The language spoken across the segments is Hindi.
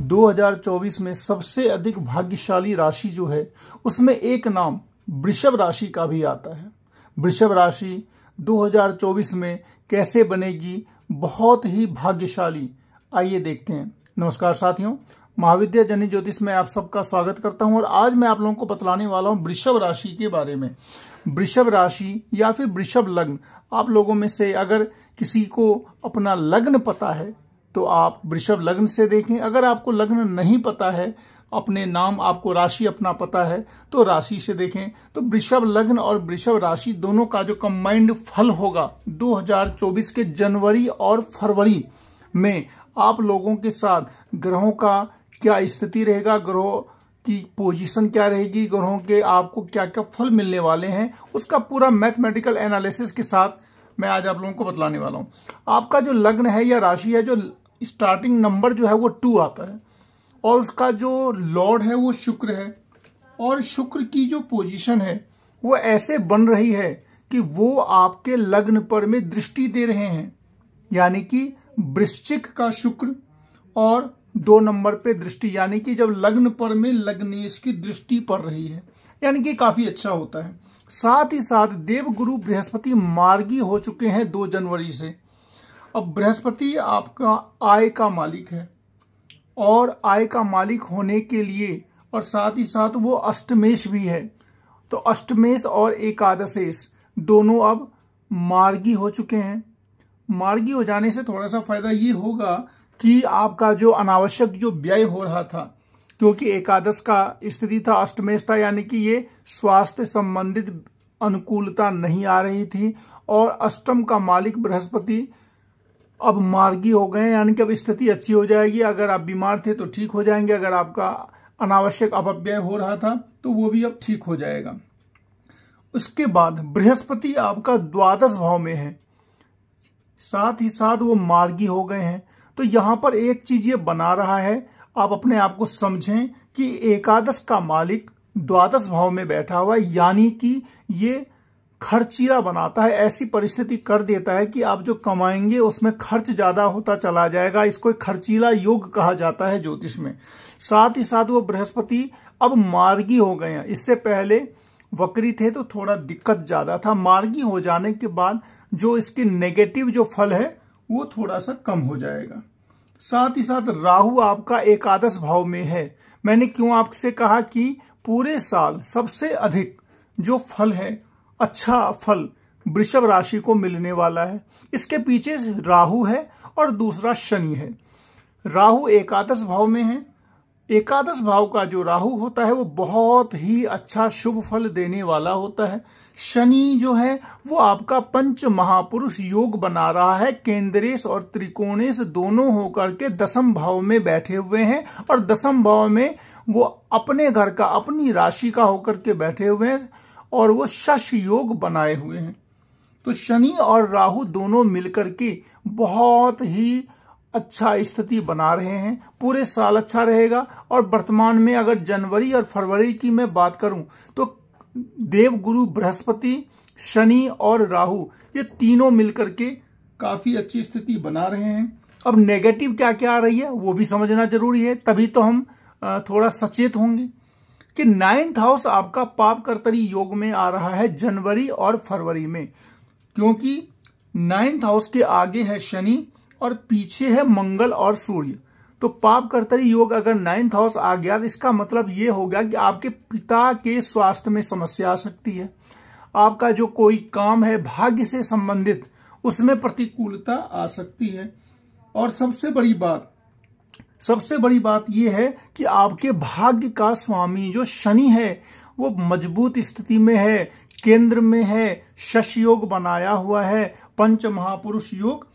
2024 में सबसे अधिक भाग्यशाली राशि जो है उसमें एक नाम वृषभ राशि का भी आता है वृषभ राशि 2024 में कैसे बनेगी बहुत ही भाग्यशाली आइए देखते हैं नमस्कार साथियों महाविद्या जनि ज्योतिष में आप सबका स्वागत करता हूं और आज मैं आप लोगों को बतलाने वाला हूं वृषभ राशि के बारे में वृषभ राशि या फिर वृषभ लग्न आप लोगों में से अगर किसी को अपना लग्न पता है तो आप वृषभ लग्न से देखें अगर आपको लग्न नहीं पता है अपने नाम आपको राशि अपना पता है तो राशि से देखें तो वृषभ लग्न और वृषभ राशि दोनों का जो कम्बाइंड फल होगा 2024 के जनवरी और फरवरी में आप लोगों के साथ ग्रहों का क्या स्थिति रहेगा ग्रहों की पोजीशन क्या रहेगी ग्रहों के आपको क्या क्या फल मिलने वाले हैं उसका पूरा मैथमेटिकल एनालिसिस के साथ मैं आज आप लोगों को बतलाने वाला हूं आपका जो लग्न है या राशि है जो स्टार्टिंग नंबर जो है वो टू आता है और उसका जो लॉर्ड है वो शुक्र है और शुक्र की जो पोजीशन है वो ऐसे बन रही है कि वो आपके लग्न पर में दृष्टि दे रहे हैं यानी कि वृश्चिक का शुक्र और दो नंबर पे दृष्टि यानी कि जब लग्न पर में लग्नेश की दृष्टि पड़ रही है यानी कि काफी अच्छा होता है साथ ही साथ देवगुरु बृहस्पति मार्गी हो चुके हैं दो जनवरी से अब बृहस्पति आपका आय का मालिक है और आय का मालिक होने के लिए और साथ ही साथ वो अष्टमेश भी है तो अष्टमेश और एकादशेश दोनों अब मार्गी हो चुके हैं मार्गी हो जाने से थोड़ा सा फायदा ये होगा कि आपका जो अनावश्यक जो व्यय हो रहा था क्योंकि एकादश का स्थिति था अष्टमेश था यानी कि ये स्वास्थ्य संबंधित अनुकूलता नहीं आ रही थी और अष्टम का मालिक बृहस्पति अब मार्गी हो गए यानी कि अब स्थिति अच्छी हो जाएगी अगर आप बीमार थे तो ठीक हो जाएंगे अगर आपका अनावश्यक अपव्यय हो रहा था तो वो भी अब ठीक हो जाएगा उसके बाद बृहस्पति आपका द्वादश भाव में है साथ ही साथ वो मार्गी हो गए हैं तो यहां पर एक चीज ये बना रहा है आप अपने आप को समझें कि एकादश का मालिक द्वादश भाव में बैठा हुआ है यानी कि ये खर्चीला बनाता है ऐसी परिस्थिति कर देता है कि आप जो कमाएंगे उसमें खर्च ज्यादा होता चला जाएगा इसको एक खर्चीला योग कहा जाता है ज्योतिष में साथ ही साथ वो बृहस्पति अब मार्गी हो गए हैं इससे पहले वक्री थे तो थोड़ा दिक्कत ज्यादा था मार्गी हो जाने के बाद जो इसके नेगेटिव जो फल है वो थोड़ा सा कम हो जाएगा साथ ही साथ राहु आपका एकादश भाव में है मैंने क्यों आपसे कहा कि पूरे साल सबसे अधिक जो फल है अच्छा फल वृषभ राशि को मिलने वाला है इसके पीछे राहु है और दूसरा शनि है राहु एकादश भाव में है एकादश भाव का जो राहु होता है वो बहुत ही अच्छा शुभ फल देने वाला होता है शनि जो है वो आपका पंच महापुरुष योग बना रहा है केंद्रेश और त्रिकोणेश दोनों होकर के दसम भाव में बैठे हुए हैं और दसम भाव में वो अपने घर का अपनी राशि का होकर के बैठे हुए हैं और वह शश योग बनाए हुए हैं तो शनि और राहु दोनों मिलकर के बहुत ही अच्छा स्थिति बना रहे हैं पूरे साल अच्छा रहेगा और वर्तमान में अगर जनवरी और फरवरी की मैं बात करूं तो देव गुरु बृहस्पति शनि और राहु ये तीनों मिलकर के काफी अच्छी स्थिति बना रहे हैं अब नेगेटिव क्या क्या आ रही है वो भी समझना जरूरी है तभी तो हम थोड़ा सचेत होंगे कि नाइन्थ हाउस आपका पाप कर्तरी योग में आ रहा है जनवरी और फरवरी में क्योंकि नाइन्थ हाउस के आगे है शनि और पीछे है मंगल और सूर्य तो पाप कर्तरी योग अगर नाइन्थ हाउस आ गया तो इसका मतलब ये होगा कि आपके पिता के स्वास्थ्य में समस्या आ सकती है आपका जो कोई काम है भाग्य से संबंधित उसमें प्रतिकूलता आ सकती है और सबसे बड़ी बात सबसे बड़ी बात यह है कि आपके भाग्य का स्वामी जो शनि है वो मजबूत स्थिति में है केंद्र में है शश योग बनाया हुआ है पंच महापुरुष योग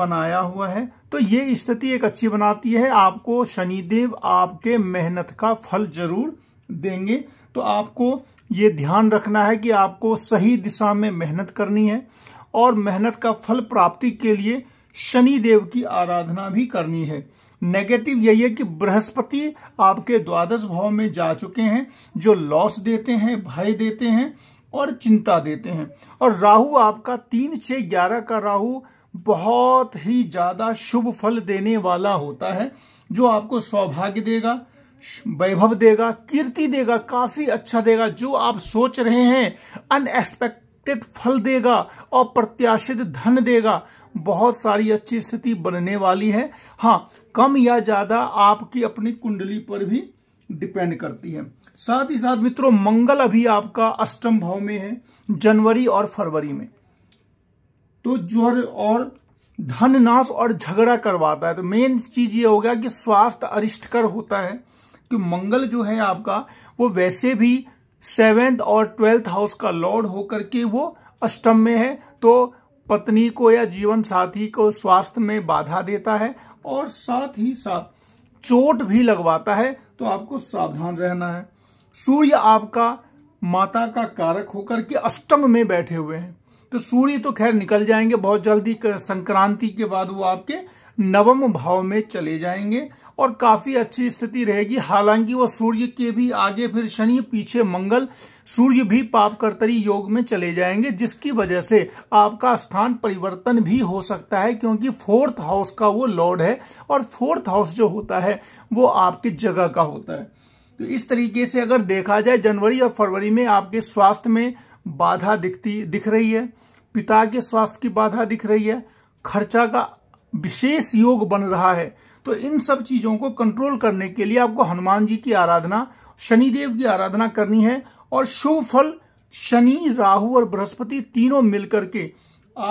बनाया हुआ है तो ये स्थिति एक अच्छी बनाती है आपको शनिदेव आपके मेहनत का फल जरूर देंगे तो आपको ये ध्यान रखना है कि आपको सही दिशा में मेहनत करनी है और मेहनत का फल प्राप्ति के लिए शनिदेव की आराधना भी करनी है नेगेटिव यही है कि बृहस्पति आपके द्वादश भाव में जा चुके हैं जो लॉस देते हैं भय देते हैं और चिंता देते हैं और राहु आपका तीन छह ग्यारह का राहु बहुत ही ज़्यादा शुभ फल देने वाला होता है जो आपको सौभाग्य देगा वैभव देगा कीर्ति देगा काफ़ी अच्छा देगा जो आप सोच रहे हैं अनएक्सपेक्ट प्रत्याशित फल देगा अप्रत्याशित धन देगा बहुत सारी अच्छी स्थिति बनने वाली है हाँ कम या ज्यादा आपकी अपनी कुंडली पर भी डिपेंड करती है साथ ही साथ मित्रों मंगल अभी आपका अष्टम भाव में है जनवरी और फरवरी में तो ज्वर और धन नाश और झगड़ा करवाता है तो मेन चीज ये हो गया कि स्वास्थ्य अरिष्टकर होता है कि मंगल जो है आपका वो वैसे भी सेवेंथ और ट्वेल्थ हाउस का लॉर्ड होकर के वो अष्टम में है तो पत्नी को या जीवन साथी को स्वास्थ्य में बाधा देता है और साथ ही साथ चोट भी लगवाता है तो आपको सावधान रहना है सूर्य आपका माता का कारक होकर के अष्टम में बैठे हुए हैं तो सूर्य तो खैर निकल जाएंगे बहुत जल्दी संक्रांति के बाद वो आपके नवम भाव में चले जाएंगे और काफी अच्छी स्थिति रहेगी हालांकि वो सूर्य के भी आगे फिर शनि पीछे मंगल सूर्य भी पापकर्तरी योग में चले जाएंगे जिसकी वजह से आपका स्थान परिवर्तन भी हो सकता है क्योंकि फोर्थ हाउस का वो लॉर्ड है और फोर्थ हाउस जो होता है वो आपकी जगह का होता है तो इस तरीके से अगर देखा जाए जनवरी और फरवरी में आपके स्वास्थ्य में बाधा दिखती दिख रही है पिता के स्वास्थ्य की बाधा दिख रही है खर्चा का विशेष योग बन रहा है तो इन सब चीजों को कंट्रोल करने के लिए आपको हनुमान जी की आराधना शनिदेव की आराधना करनी है और शुभ फल शनि राहु और बृहस्पति तीनों मिलकर के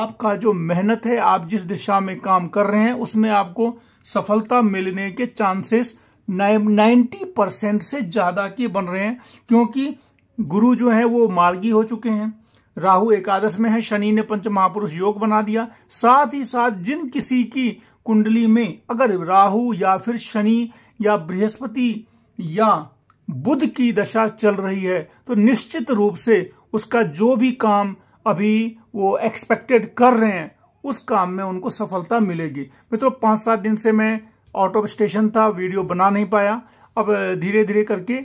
आपका जो मेहनत है आप जिस दिशा में काम कर रहे हैं उसमें आपको सफलता मिलने के चांसेस नाइन्टी परसेंट से ज्यादा के बन रहे हैं क्योंकि गुरु जो है वो मार्गी हो चुके हैं राहु एकादश में है शनि ने पंच महापुरुष योग बना दिया साथ ही साथ जिन किसी की कुंडली में अगर राहु या फिर शनि या बृहस्पति या बुध की दशा चल रही है तो निश्चित रूप से उसका जो भी काम अभी वो एक्सपेक्टेड कर रहे हैं उस काम में उनको सफलता मिलेगी मित्रों पांच सात दिन से मैं आउट ऑफ स्टेशन था वीडियो बना नहीं पाया अब धीरे धीरे करके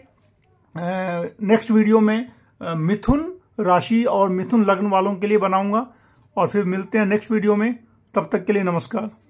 नेक्स्ट वीडियो में मिथुन राशि और मिथुन लग्न वालों के लिए बनाऊंगा और फिर मिलते हैं नेक्स्ट वीडियो में तब तक के लिए नमस्कार